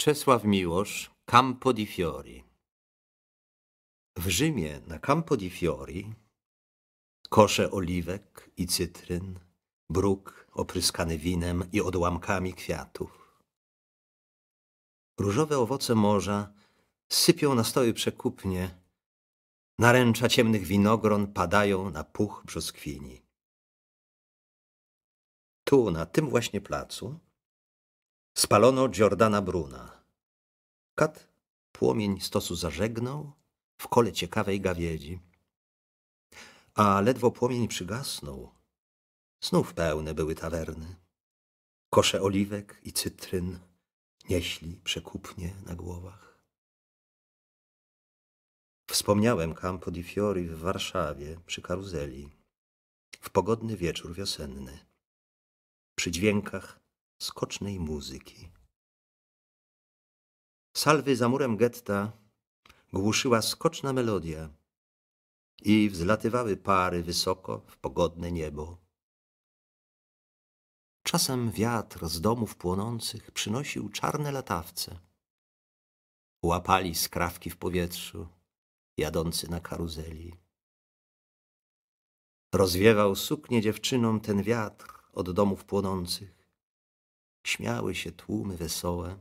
Czesław Miłosz, Campo di Fiori. W Rzymie na Campo di Fiori kosze oliwek i cytryn, bruk opryskany winem i odłamkami kwiatów. Różowe owoce morza sypią na stoły przekupnie, naręcza ciemnych winogron padają na puch brzoskwini. Tu, na tym właśnie placu, Spalono Giordana Bruna. Kat płomień stosu zażegnał w kole ciekawej gawiedzi. A ledwo płomień przygasnął, znów pełne były tawerny. Kosze oliwek i cytryn nieśli przekupnie na głowach. Wspomniałem Campo di Fiori w Warszawie przy karuzeli, w pogodny wieczór wiosenny. Przy dźwiękach skocznej muzyki. Salwy za murem getta głuszyła skoczna melodia i wzlatywały pary wysoko w pogodne niebo. Czasem wiatr z domów płonących przynosił czarne latawce. Łapali skrawki w powietrzu, jadący na karuzeli. Rozwiewał suknie dziewczynom ten wiatr od domów płonących śmiały się tłumy wesołe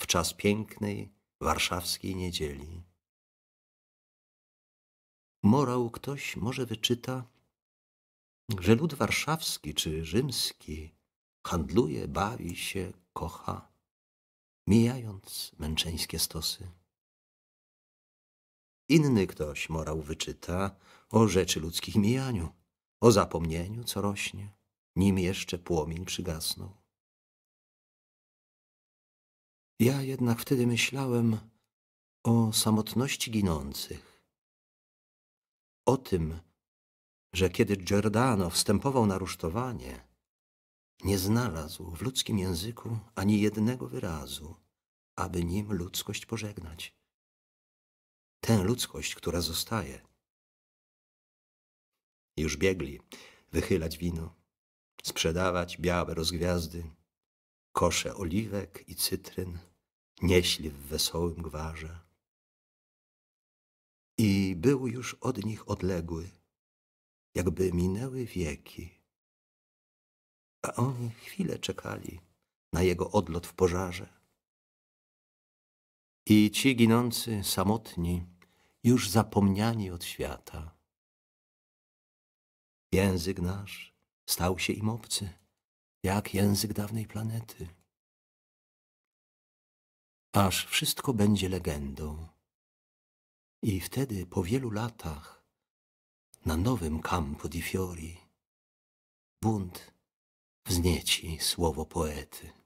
w czas pięknej warszawskiej niedzieli. Morał ktoś może wyczyta, że lud warszawski czy rzymski handluje, bawi się, kocha, mijając męczeńskie stosy. Inny ktoś morał wyczyta o rzeczy ludzkich mijaniu, o zapomnieniu, co rośnie, nim jeszcze płomień przygasnął. Ja jednak wtedy myślałem o samotności ginących. O tym, że kiedy Giordano wstępował na rusztowanie, nie znalazł w ludzkim języku ani jednego wyrazu, aby nim ludzkość pożegnać. Tę ludzkość, która zostaje. Już biegli wychylać wino, sprzedawać białe rozgwiazdy, kosze oliwek i cytryn nieśli w wesołym gwarze. I był już od nich odległy, jakby minęły wieki, a oni chwilę czekali na jego odlot w pożarze. I ci ginący, samotni, już zapomniani od świata. Język nasz stał się im obcy, jak język dawnej planety aż wszystko będzie legendą. I wtedy, po wielu latach, na nowym Campo di Fiori, bunt wznieci słowo poety.